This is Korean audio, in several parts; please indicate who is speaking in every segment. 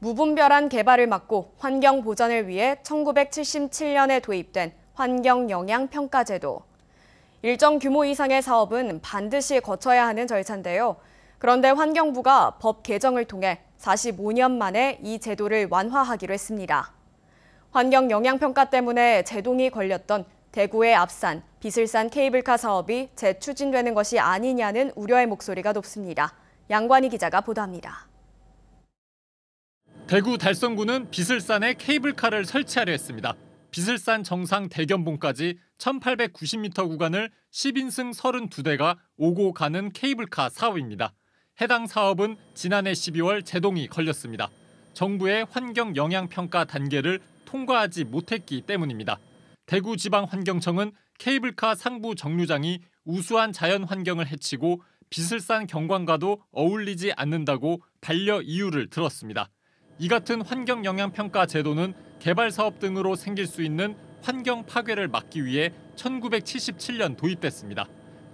Speaker 1: 무분별한 개발을 막고 환경 보전을 위해 1977년에 도입된 환경영향평가제도. 일정 규모 이상의 사업은 반드시 거쳐야 하는 절차인데요. 그런데 환경부가 법 개정을 통해 45년 만에 이 제도를 완화하기로 했습니다. 환경 영향 평가 때문에 제동이 걸렸던 대구의 앞산, 비슬산 케이블카 사업이 재추진되는 것이 아니냐는 우려의 목소리가 높습니다. 양관희 기자가 보도합니다.
Speaker 2: 대구 달성군은 비슬산에 케이블카를 설치하려 했습니다. 비슬산 정상 대견봉까지 1890m 구간을 10인승 32대가 오고 가는 케이블카 사업입니다. 해당 사업은 지난해 12월 제동이 걸렸습니다. 정부의 환경 영향 평가 단계를 통과하지 못했기 때문입니다. 대구지방환경청은 케이블카 상부 정류장이 우수한 자연 환경을 해치고 비슬산 경관과도 어울리지 않는다고 반려 이유를 들었습니다. 이 같은 환경 영향 평가 제도는 개발 사업 등으로 생길 수 있는 환경 파괴를 막기 위해 1977년 도입됐습니다.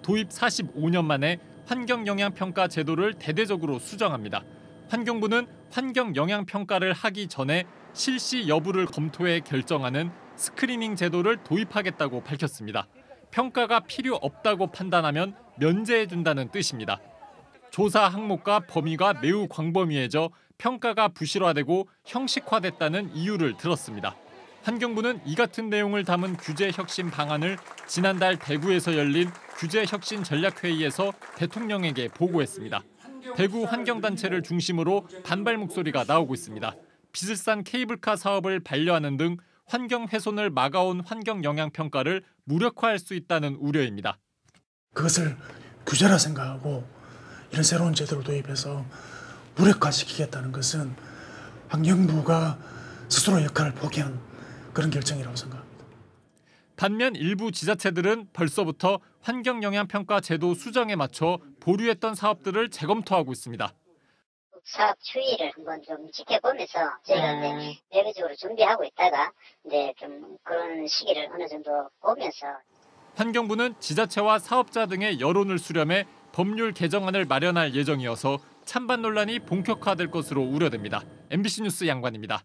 Speaker 2: 도입 45년 만에 환경 영향 평가 제도를 대대적으로 수정합니다. 환경부는 환경 영향 평가를 하기 전에 실시 여부를 검토해 결정하는 스크리닝 제도를 도입하겠다고 밝혔습니다. 평가가 필요 없다고 판단하면 면제해 준다는 뜻입니다. 조사 항목과 범위가 매우 광범위해져 평가가 부실화되고 형식화됐다는 이유를 들었습니다. 환경부는 이 같은 내용을 담은 규제 혁신 방안을 지난달 대구에서 열린 규제 혁신 전략회의에서 대통령에게 보고했습니다. 대구 환경단체를 중심으로 반발 목소리가 나오고 있습니다. 비슬산 케이블카 사업을 반려하는 등 환경 훼손을 막아온 환경 영향 평가를 무력화할 수 있다는 우려입니다. 그것을 규제라 생각하고 이런 새로운 제도를 도입해서 무력화시키겠다는 것은 환경부가 스스로 역할을 포기한 그런 결정이라고 생각합니다. 반면 일부 지자체들은 벌써부터 환경 영향 평가 제도 수정에 맞춰 보류했던 사업들을 재검토하고 있습니다.
Speaker 1: 사업 추이를 한번 좀 지켜보면서 저희가 이제 내부적으로 음. 준비하고 있다가 이제 좀 그런 시기를 어느 정도 보면서
Speaker 2: 환경부는 지자체와 사업자 등의 여론을 수렴해 법률 개정안을 마련할 예정이어서 찬반 논란이 본격화될 것으로 우려됩니다. MBC 뉴스 양관입니다.